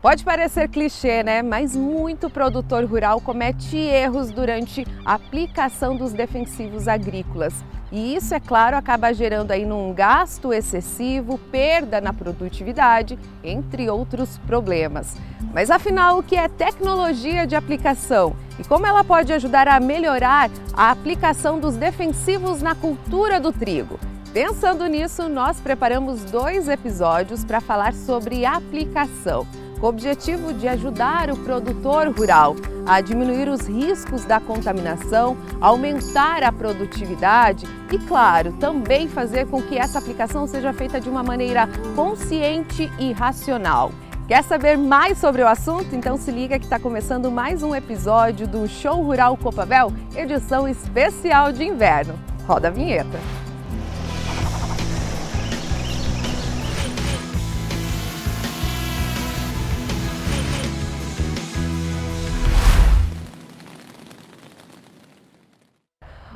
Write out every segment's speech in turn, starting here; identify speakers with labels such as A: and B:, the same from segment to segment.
A: Pode parecer clichê, né? Mas muito produtor rural comete erros durante a aplicação dos defensivos agrícolas. E isso, é claro, acaba gerando aí num gasto excessivo, perda na produtividade, entre outros problemas. Mas afinal, o que é tecnologia de aplicação? E como ela pode ajudar a melhorar a aplicação dos defensivos na cultura do trigo? Pensando nisso, nós preparamos dois episódios para falar sobre aplicação com o objetivo de ajudar o produtor rural a diminuir os riscos da contaminação, aumentar a produtividade e, claro, também fazer com que essa aplicação seja feita de uma maneira consciente e racional. Quer saber mais sobre o assunto? Então se liga que está começando mais um episódio do Show Rural Copabel, edição especial de inverno. Roda a vinheta!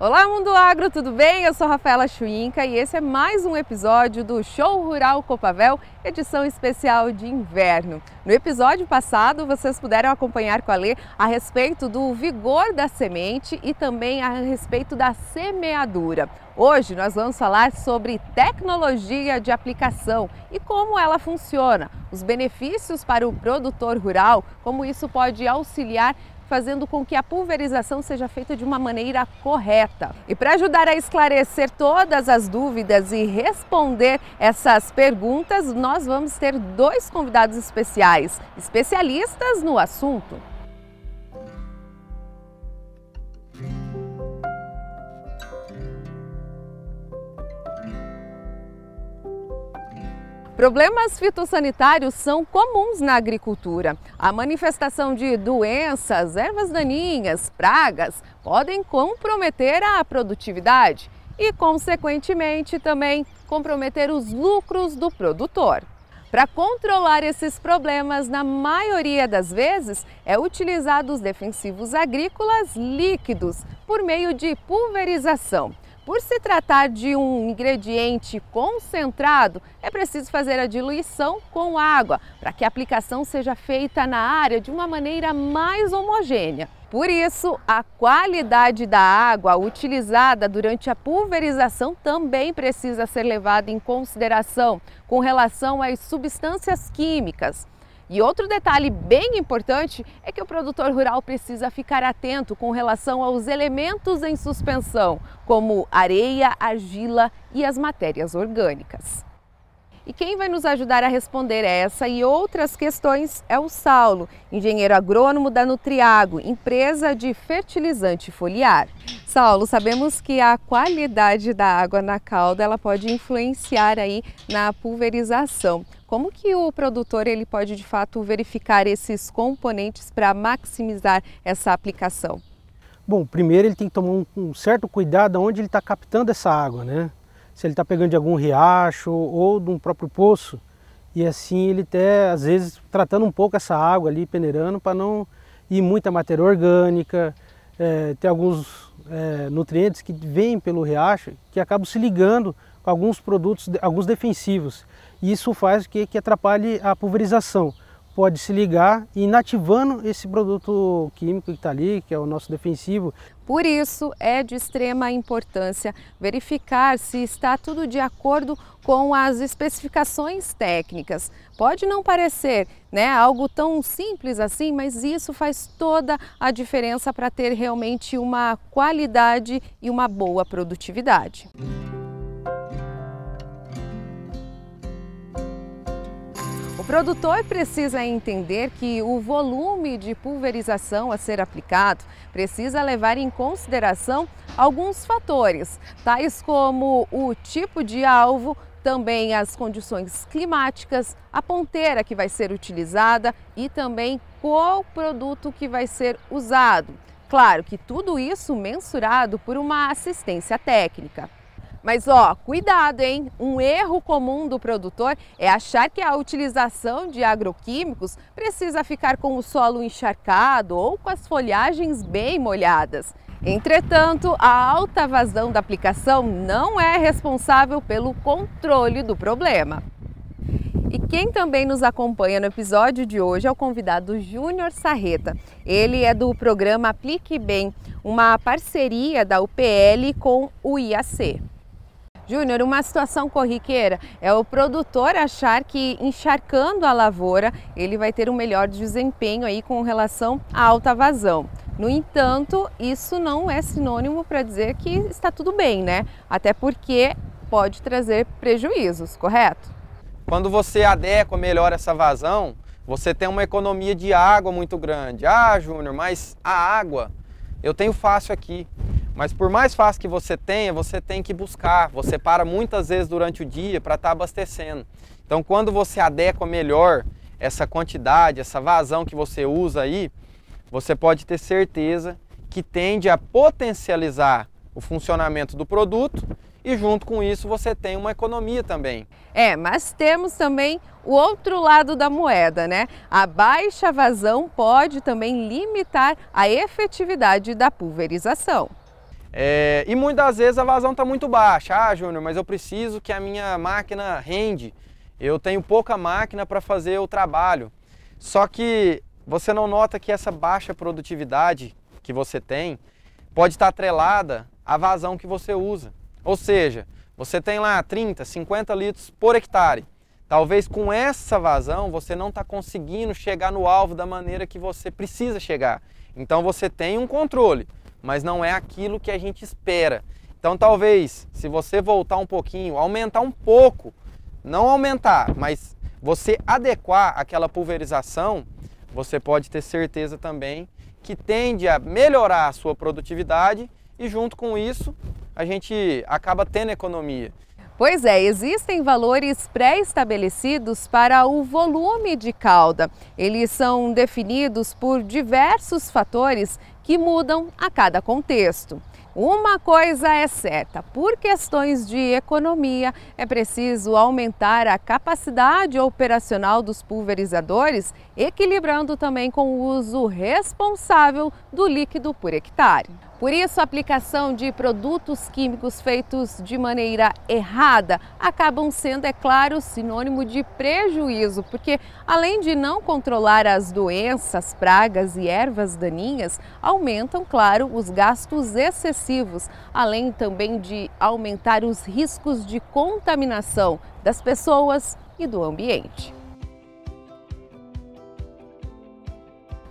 A: Olá, Mundo Agro, tudo bem? Eu sou Rafaela Chuinca e esse é mais um episódio do Show Rural Copavel, edição especial de inverno. No episódio passado, vocês puderam acompanhar com a Lê a respeito do vigor da semente e também a respeito da semeadura. Hoje nós vamos falar sobre tecnologia de aplicação e como ela funciona, os benefícios para o produtor rural, como isso pode auxiliar fazendo com que a pulverização seja feita de uma maneira correta. E para ajudar a esclarecer todas as dúvidas e responder essas perguntas, nós vamos ter dois convidados especiais, especialistas no assunto. Problemas fitossanitários são comuns na agricultura. A manifestação de doenças, ervas daninhas, pragas podem comprometer a produtividade e, consequentemente, também comprometer os lucros do produtor. Para controlar esses problemas, na maioria das vezes, é utilizado os defensivos agrícolas líquidos por meio de pulverização. Por se tratar de um ingrediente concentrado, é preciso fazer a diluição com água para que a aplicação seja feita na área de uma maneira mais homogênea. Por isso, a qualidade da água utilizada durante a pulverização também precisa ser levada em consideração com relação às substâncias químicas. E outro detalhe bem importante é que o produtor rural precisa ficar atento com relação aos elementos em suspensão, como areia, argila e as matérias orgânicas. E quem vai nos ajudar a responder essa e outras questões é o Saulo, engenheiro agrônomo da Nutriago, empresa de fertilizante foliar. Saulo, sabemos que a qualidade da água na calda ela pode influenciar aí na pulverização. Como que o produtor ele pode de fato verificar esses componentes para maximizar essa aplicação?
B: Bom, primeiro ele tem que tomar um, um certo cuidado onde ele está captando essa água, né? Se ele está pegando de algum riacho ou de um próprio poço e assim ele até tá, às vezes tratando um pouco essa água ali, peneirando para não ir muita matéria orgânica, é, tem alguns é, nutrientes que vêm pelo riacho que acabam se ligando com alguns produtos, alguns defensivos. E isso faz que, que atrapalhe a pulverização pode se ligar e inativando esse produto químico que está ali, que é o nosso defensivo.
A: Por isso, é de extrema importância verificar se está tudo de acordo com as especificações técnicas. Pode não parecer né, algo tão simples assim, mas isso faz toda a diferença para ter realmente uma qualidade e uma boa produtividade. produtor precisa entender que o volume de pulverização a ser aplicado precisa levar em consideração alguns fatores, tais como o tipo de alvo, também as condições climáticas, a ponteira que vai ser utilizada e também qual produto que vai ser usado. Claro que tudo isso mensurado por uma assistência técnica. Mas ó, cuidado, hein? Um erro comum do produtor é achar que a utilização de agroquímicos precisa ficar com o solo encharcado ou com as folhagens bem molhadas. Entretanto, a alta vazão da aplicação não é responsável pelo controle do problema. E quem também nos acompanha no episódio de hoje é o convidado Júnior Sarreta. Ele é do programa Aplique Bem, uma parceria da UPL com o IAC. Júnior, uma situação corriqueira é o produtor achar que encharcando a lavoura ele vai ter um melhor desempenho aí com relação à alta vazão. No entanto, isso não é sinônimo para dizer que está tudo bem, né? Até porque pode trazer prejuízos, correto?
C: Quando você adequa, melhor essa vazão, você tem uma economia de água muito grande. Ah, Júnior, mas a água eu tenho fácil aqui. Mas por mais fácil que você tenha, você tem que buscar. Você para muitas vezes durante o dia para estar tá abastecendo. Então, quando você adequa melhor essa quantidade, essa vazão que você usa aí, você pode ter certeza que tende a potencializar o funcionamento do produto e junto com isso você tem uma economia
A: também. É, mas temos também o outro lado da moeda, né? A baixa vazão pode também limitar a efetividade da pulverização.
C: É, e muitas vezes a vazão está muito baixa. Ah, Júnior, mas eu preciso que a minha máquina rende. Eu tenho pouca máquina para fazer o trabalho. Só que você não nota que essa baixa produtividade que você tem pode estar tá atrelada à vazão que você usa. Ou seja, você tem lá 30, 50 litros por hectare. Talvez com essa vazão você não está conseguindo chegar no alvo da maneira que você precisa chegar. Então você tem um controle mas não é aquilo que a gente espera. Então, talvez, se você voltar um pouquinho, aumentar um pouco, não aumentar, mas você adequar aquela pulverização, você pode ter certeza também que tende a melhorar a sua produtividade e, junto com isso, a gente acaba tendo economia.
A: Pois é, existem valores pré-estabelecidos para o volume de cauda. Eles são definidos por diversos fatores que mudam a cada contexto. Uma coisa é certa: por questões de economia, é preciso aumentar a capacidade operacional dos pulverizadores, equilibrando também com o uso responsável do líquido por hectare. Por isso, a aplicação de produtos químicos feitos de maneira errada acabam sendo, é claro, sinônimo de prejuízo, porque além de não controlar as doenças, pragas e ervas daninhas, aumentam, claro, os gastos excessivos, além também de aumentar os riscos de contaminação das pessoas e do ambiente.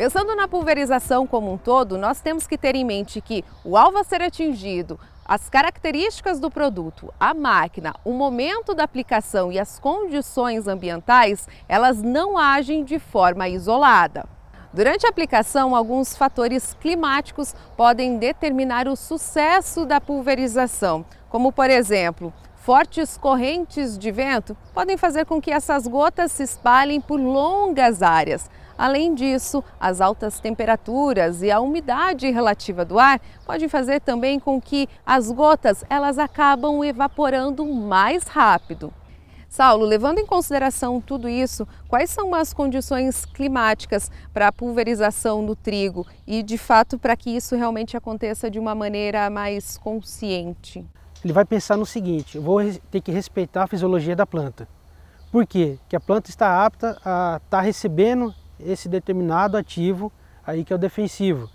A: Pensando na pulverização como um todo, nós temos que ter em mente que o alvo a ser atingido, as características do produto, a máquina, o momento da aplicação e as condições ambientais, elas não agem de forma isolada. Durante a aplicação, alguns fatores climáticos podem determinar o sucesso da pulverização, como por exemplo, fortes correntes de vento podem fazer com que essas gotas se espalhem por longas áreas, Além disso, as altas temperaturas e a umidade relativa do ar podem fazer também com que as gotas elas acabam evaporando mais rápido. Saulo, levando em consideração tudo isso, quais são as condições climáticas para a pulverização do trigo e, de fato, para que isso realmente aconteça de uma maneira mais consciente?
B: Ele vai pensar no seguinte: eu vou ter que respeitar a fisiologia da planta. Por quê? Porque a planta está apta a estar tá recebendo esse determinado ativo aí que é o defensivo.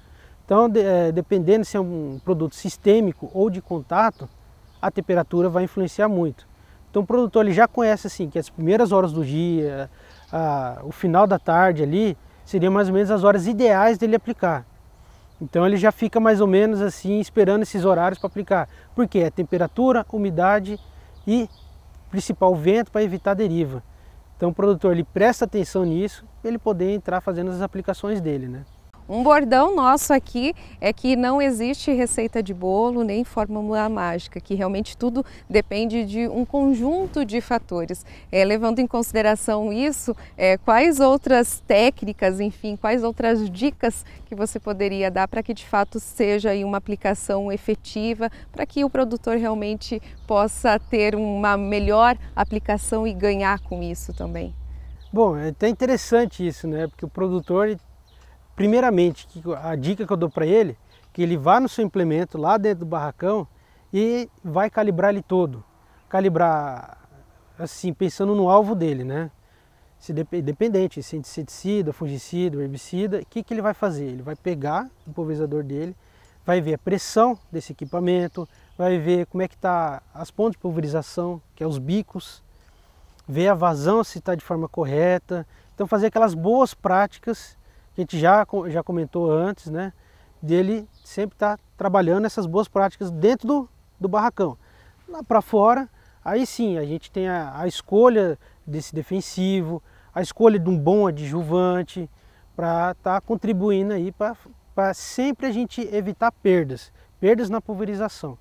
B: Então, de, é, dependendo se é um produto sistêmico ou de contato, a temperatura vai influenciar muito. Então, o produtor ele já conhece assim que as primeiras horas do dia, a, o final da tarde ali, seriam mais ou menos as horas ideais dele aplicar. Então ele já fica mais ou menos assim esperando esses horários para aplicar, porque é temperatura, umidade e principal vento para evitar deriva. Então o produtor ele presta atenção nisso ele poder entrar fazendo as aplicações dele, né?
A: Um bordão nosso aqui é que não existe receita de bolo nem fórmula mágica, que realmente tudo depende de um conjunto de fatores. É, levando em consideração isso, é, quais outras técnicas, enfim, quais outras dicas que você poderia dar para que de fato seja uma aplicação efetiva, para que o produtor realmente possa ter uma melhor aplicação e ganhar com isso também?
B: Bom, é até interessante isso, né? Porque o produtor, primeiramente, a dica que eu dou para ele, que ele vá no seu implemento lá dentro do barracão e vai calibrar ele todo. Calibrar assim, pensando no alvo dele, né? Se dependente, se é inseticida, fungicida, herbicida, o que, que ele vai fazer? Ele vai pegar o pulverizador dele, vai ver a pressão desse equipamento, vai ver como é que está as pontes de pulverização, que é os bicos, ver a vazão se está de forma correta. Então fazer aquelas boas práticas que a gente já, já comentou antes, né? Dele sempre estar tá trabalhando essas boas práticas dentro do, do barracão. Lá para fora, aí sim a gente tem a, a escolha desse defensivo, a escolha de um bom adjuvante para estar tá contribuindo aí para sempre a gente evitar perdas, perdas na pulverização.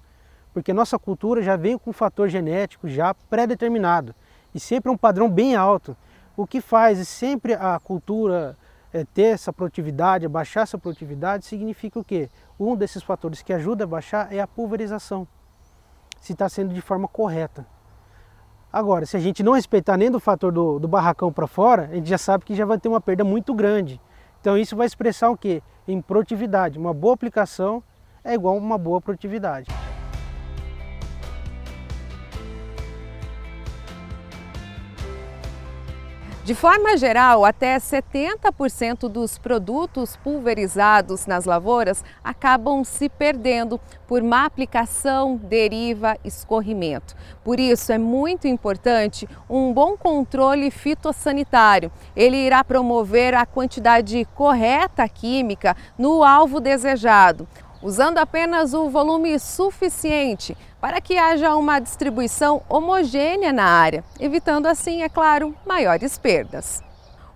B: Porque nossa cultura já vem com um fator genético já pré-determinado e sempre um padrão bem alto, o que faz sempre a cultura é, ter essa produtividade, baixar essa produtividade, significa o quê? Um desses fatores que ajuda a baixar é a pulverização, se está sendo de forma correta. Agora, se a gente não respeitar nem do fator do, do barracão para fora, a gente já sabe que já vai ter uma perda muito grande. Então isso vai expressar o quê? Em produtividade. Uma boa aplicação é igual a
A: uma boa produtividade. De forma geral, até 70% dos produtos pulverizados nas lavouras acabam se perdendo por má aplicação, deriva, escorrimento. Por isso, é muito importante um bom controle fitossanitário. Ele irá promover a quantidade correta química no alvo desejado, usando apenas o volume suficiente para que haja uma distribuição homogênea na área, evitando assim, é claro, maiores perdas.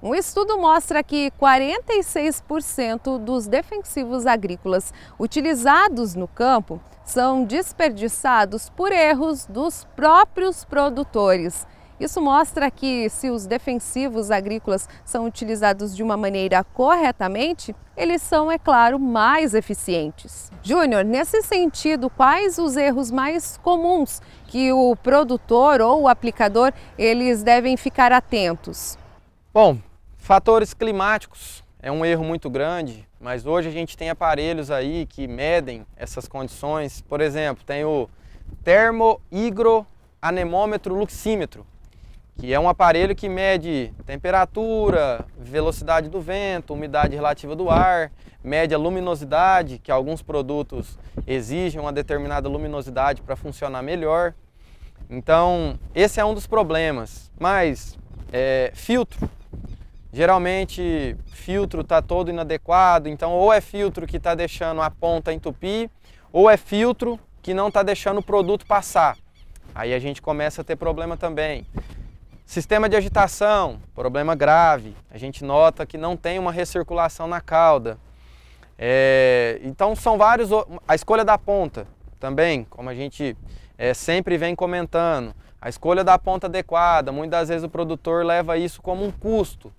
A: Um estudo mostra que 46% dos defensivos agrícolas utilizados no campo são desperdiçados por erros dos próprios produtores. Isso mostra que se os defensivos agrícolas são utilizados de uma maneira corretamente, eles são, é claro, mais eficientes. Júnior, nesse sentido, quais os erros mais comuns que o produtor ou o aplicador eles devem ficar atentos? Bom,
C: fatores climáticos é um erro muito grande, mas hoje a gente tem aparelhos aí que medem essas condições. Por exemplo, tem o termo higro anemômetro luxímetro, que é um aparelho que mede temperatura, velocidade do vento, umidade relativa do ar, mede a luminosidade, que alguns produtos exigem uma determinada luminosidade para funcionar melhor. Então, esse é um dos problemas. Mas, é, filtro. Geralmente, filtro está todo inadequado, então ou é filtro que está deixando a ponta entupir, ou é filtro que não está deixando o produto passar. Aí a gente começa a ter problema também. Sistema de agitação, problema grave. A gente nota que não tem uma recirculação na cauda. É, então são vários. A escolha da ponta também, como a gente é, sempre vem comentando, a escolha da ponta adequada. Muitas vezes o produtor leva isso como um custo,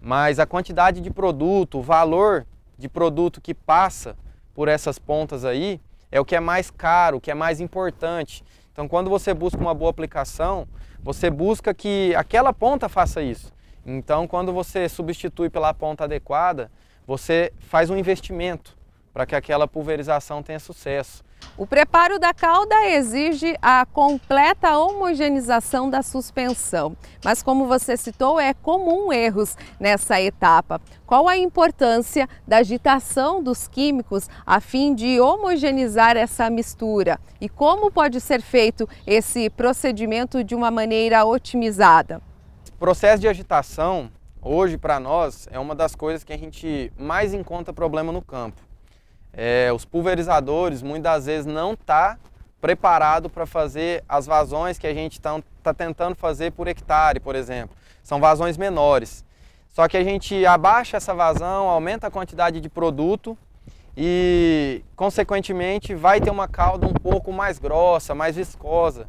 C: mas a quantidade de produto, o valor de produto que passa por essas pontas aí é o que é mais caro, o que é mais importante. Então, quando você busca uma boa aplicação, você busca que aquela ponta faça isso. Então, quando você substitui pela ponta adequada, você faz um investimento para que aquela pulverização tenha sucesso.
A: O preparo da cauda exige a completa homogeneização da suspensão, mas como você citou, é comum erros nessa etapa. Qual a importância da agitação dos químicos a fim de homogeneizar essa mistura e como pode ser feito esse procedimento de uma maneira otimizada?
C: O processo de agitação, hoje para nós, é uma das coisas que a gente mais encontra problema no campo. É, os pulverizadores muitas vezes não tá preparado para fazer as vazões que a gente está tá tentando fazer por hectare, por exemplo. São vazões menores. Só que a gente abaixa essa vazão, aumenta a quantidade de produto e, consequentemente, vai ter uma cauda um pouco mais grossa, mais viscosa.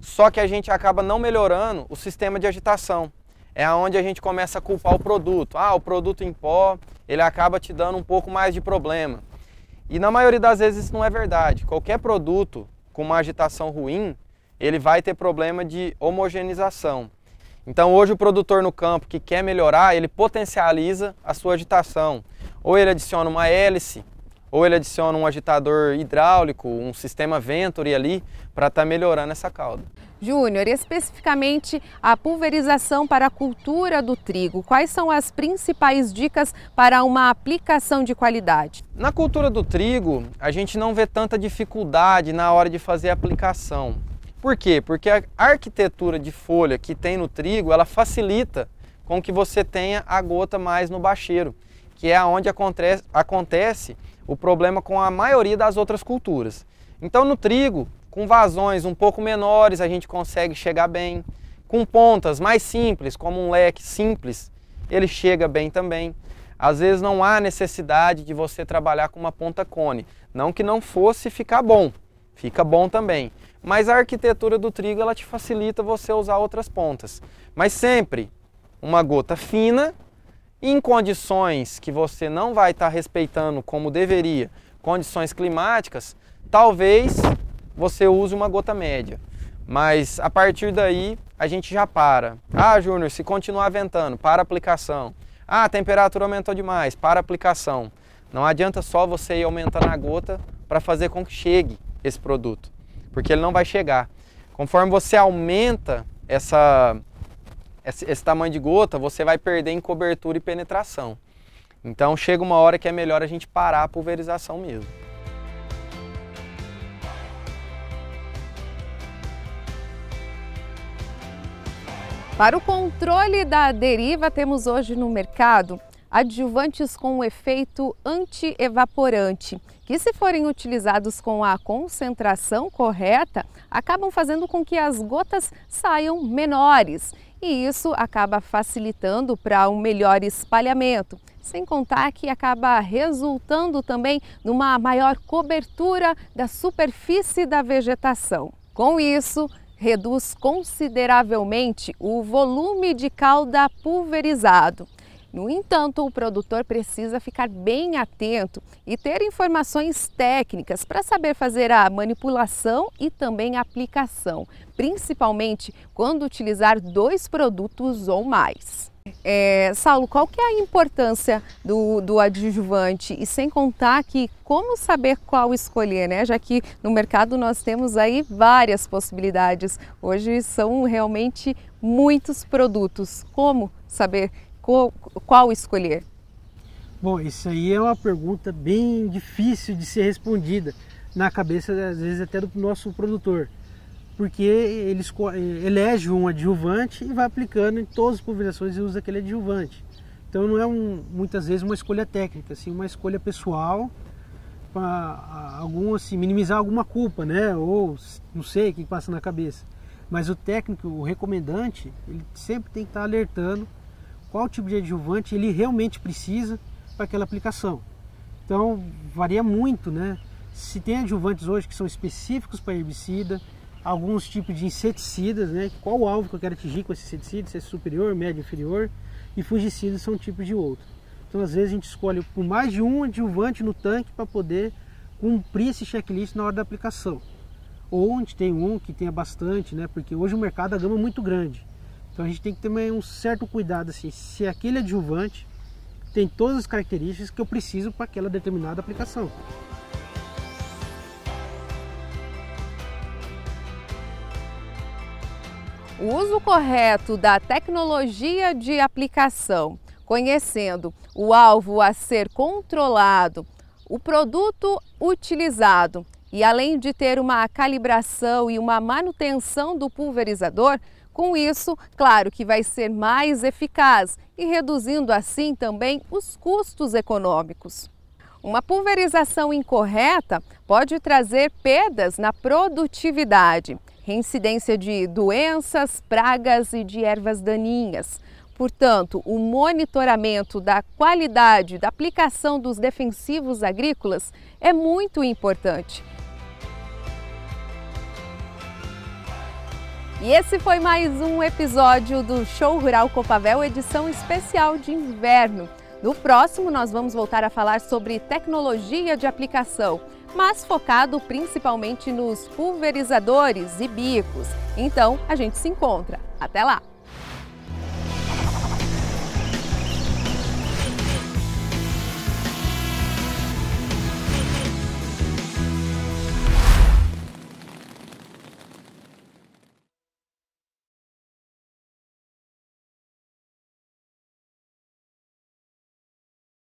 C: Só que a gente acaba não melhorando o sistema de agitação. É onde a gente começa a culpar o produto. Ah, o produto em pó, ele acaba te dando um pouco mais de problema. E na maioria das vezes isso não é verdade. Qualquer produto com uma agitação ruim, ele vai ter problema de homogeneização. Então hoje o produtor no campo que quer melhorar, ele potencializa a sua agitação. Ou ele adiciona uma hélice ou ele adiciona um agitador hidráulico, um sistema Venturi ali, para estar tá melhorando essa calda.
A: Júnior, especificamente a pulverização para a cultura do trigo, quais são as principais dicas para uma aplicação de qualidade?
C: Na cultura do trigo, a gente não vê tanta dificuldade na hora de fazer a aplicação. Por quê? Porque a arquitetura de folha que tem no trigo, ela facilita com que você tenha a gota mais no bacheiro, que é onde acontece, acontece o problema com a maioria das outras culturas. Então no trigo, com vazões um pouco menores, a gente consegue chegar bem. Com pontas mais simples, como um leque simples, ele chega bem também. Às vezes não há necessidade de você trabalhar com uma ponta cone. Não que não fosse ficar bom, fica bom também. Mas a arquitetura do trigo ela te facilita você usar outras pontas. Mas sempre uma gota fina em condições que você não vai estar tá respeitando como deveria, condições climáticas, talvez você use uma gota média. Mas a partir daí a gente já para. Ah, Júnior, se continuar ventando, para aplicação. Ah, a temperatura aumentou demais, para aplicação. Não adianta só você ir aumentando a gota para fazer com que chegue esse produto, porque ele não vai chegar. Conforme você aumenta essa esse, esse tamanho de gota, você vai perder em cobertura e penetração. Então chega uma hora que é melhor a gente parar a pulverização mesmo.
A: Para o controle da deriva, temos hoje no mercado adjuvantes com efeito efeito antievaporante, que se forem utilizados com a concentração correta, acabam fazendo com que as gotas saiam menores e isso acaba facilitando para um melhor espalhamento. Sem contar que acaba resultando também numa maior cobertura da superfície da vegetação. Com isso, reduz consideravelmente o volume de calda pulverizado no entanto, o produtor precisa ficar bem atento e ter informações técnicas para saber fazer a manipulação e também a aplicação, principalmente quando utilizar dois produtos ou mais. É, Saulo, qual que é a importância do, do adjuvante? E sem contar que como saber qual escolher, né? Já que no mercado nós temos aí várias possibilidades. Hoje são realmente muitos produtos. Como saber qual, escolher?
B: Bom, isso aí é uma pergunta bem difícil de ser respondida na cabeça, às vezes, até do nosso produtor. Porque ele elege um adjuvante e vai aplicando em todas as pulverizações e usa aquele adjuvante. Então não é um, muitas vezes uma escolha técnica, assim, uma escolha pessoal para algum assim, minimizar alguma culpa, né? Ou não sei o que passa na cabeça. Mas o técnico, o recomendante, ele sempre tem que estar alertando qual tipo de adjuvante ele realmente precisa para aquela aplicação. Então varia muito, né? Se tem adjuvantes hoje que são específicos para herbicida, alguns tipos de inseticidas, né? Qual alvo que eu quero atingir com esse inseticida, se é superior, médio, inferior, e fungicidas são tipos de outro. Então às vezes a gente escolhe por mais de um adjuvante no tanque para poder cumprir esse checklist na hora da aplicação. Ou a gente tem um que tenha bastante, né? Porque hoje o mercado a gama é muito grande. Então a gente tem que ter um certo cuidado assim, se aquele adjuvante tem todas as características que eu preciso para aquela determinada aplicação.
A: O uso correto da tecnologia de aplicação, conhecendo o alvo a ser controlado, o produto utilizado e além de ter uma calibração e uma manutenção do pulverizador, com isso, claro que vai ser mais eficaz e reduzindo assim também os custos econômicos. Uma pulverização incorreta pode trazer perdas na produtividade, reincidência de doenças, pragas e de ervas daninhas. Portanto, o monitoramento da qualidade da aplicação dos defensivos agrícolas é muito importante E esse foi mais um episódio do Show Rural Copavel, edição especial de inverno. No próximo, nós vamos voltar a falar sobre tecnologia de aplicação, mas focado principalmente nos pulverizadores e bicos. Então, a gente se encontra. Até lá!